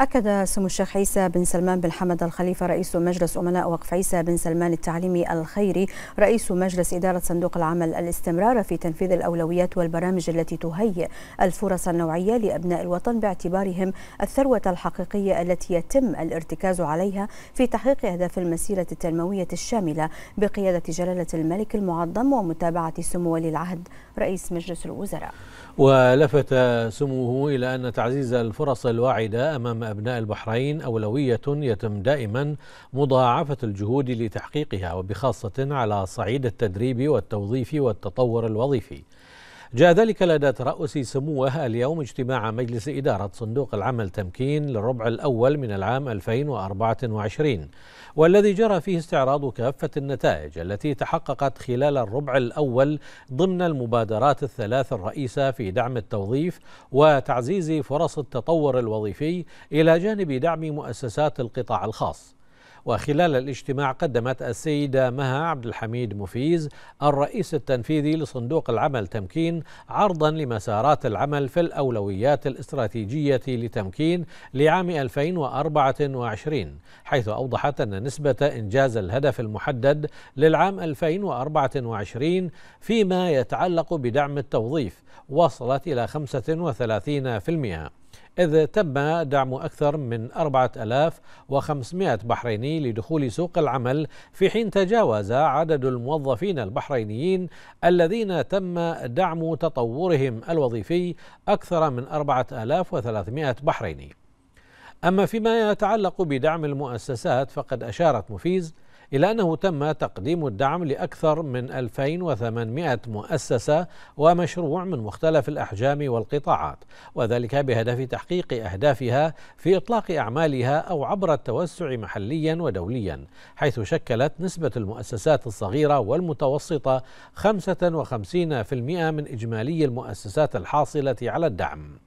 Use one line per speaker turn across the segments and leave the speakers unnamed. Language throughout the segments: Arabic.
أكد سمو الشيخ عيسى بن سلمان بن حمد الخليفة رئيس مجلس أمناء وقف عيسى بن سلمان التعليمي الخيري رئيس مجلس إدارة صندوق العمل الاستمرار في تنفيذ الأولويات والبرامج التي تهيئ الفرص النوعية لأبناء الوطن باعتبارهم الثروة الحقيقية التي يتم الارتكاز عليها في تحقيق أهداف المسيرة التنموية الشاملة بقيادة جلالة الملك المعظم ومتابعة سمو ولي العهد رئيس مجلس الوزراء
ولفت سموه إلى أن تعزيز الفرص الواعدة أمام أبناء البحرين أولوية يتم دائما مضاعفة الجهود لتحقيقها وبخاصة على صعيد التدريب والتوظيف والتطور الوظيفي جاء ذلك لدى ترأس سموه اليوم اجتماع مجلس إدارة صندوق العمل تمكين للربع الأول من العام 2024 والذي جرى فيه استعراض كافة النتائج التي تحققت خلال الربع الأول ضمن المبادرات الثلاث الرئيسة في دعم التوظيف وتعزيز فرص التطور الوظيفي إلى جانب دعم مؤسسات القطاع الخاص وخلال الاجتماع قدمت السيدة مها عبد الحميد مفيز الرئيس التنفيذي لصندوق العمل تمكين عرضا لمسارات العمل في الأولويات الاستراتيجية لتمكين لعام 2024 حيث أوضحت أن نسبة إنجاز الهدف المحدد للعام 2024 فيما يتعلق بدعم التوظيف وصلت إلى 35% إذ تم دعم أكثر من 4500 بحريني لدخول سوق العمل في حين تجاوز عدد الموظفين البحرينيين الذين تم دعم تطورهم الوظيفي أكثر من 4300 بحريني أما فيما يتعلق بدعم المؤسسات فقد أشارت مفيز إلا أنه تم تقديم الدعم لأكثر من 2800 مؤسسة ومشروع من مختلف الأحجام والقطاعات وذلك بهدف تحقيق أهدافها في إطلاق أعمالها أو عبر التوسع محليا ودوليا حيث شكلت نسبة المؤسسات الصغيرة والمتوسطة 55% من إجمالي المؤسسات الحاصلة على الدعم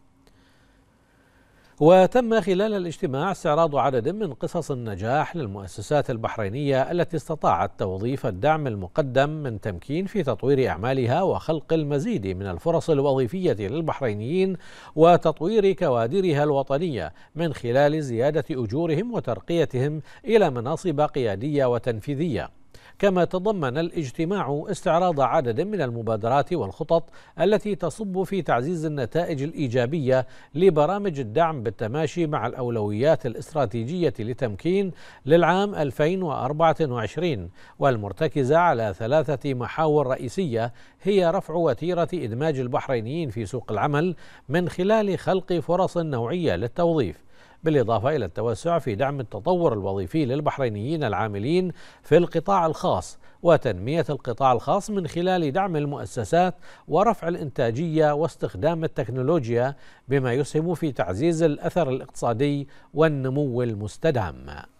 وتم خلال الاجتماع استعراض عدد من قصص النجاح للمؤسسات البحرينية التي استطاعت توظيف الدعم المقدم من تمكين في تطوير أعمالها وخلق المزيد من الفرص الوظيفية للبحرينيين وتطوير كوادرها الوطنية من خلال زيادة أجورهم وترقيتهم إلى مناصب قيادية وتنفيذية كما تضمن الاجتماع استعراض عدد من المبادرات والخطط التي تصب في تعزيز النتائج الإيجابية لبرامج الدعم بالتماشي مع الأولويات الاستراتيجية لتمكين للعام 2024 والمرتكزة على ثلاثة محاور رئيسية هي رفع وتيرة إدماج البحرينيين في سوق العمل من خلال خلق فرص نوعية للتوظيف بالإضافة إلى التوسع في دعم التطور الوظيفي للبحرينيين العاملين في القطاع الخاص وتنمية القطاع الخاص من خلال دعم المؤسسات ورفع الإنتاجية واستخدام التكنولوجيا بما يسهم في تعزيز الأثر الاقتصادي والنمو المستدام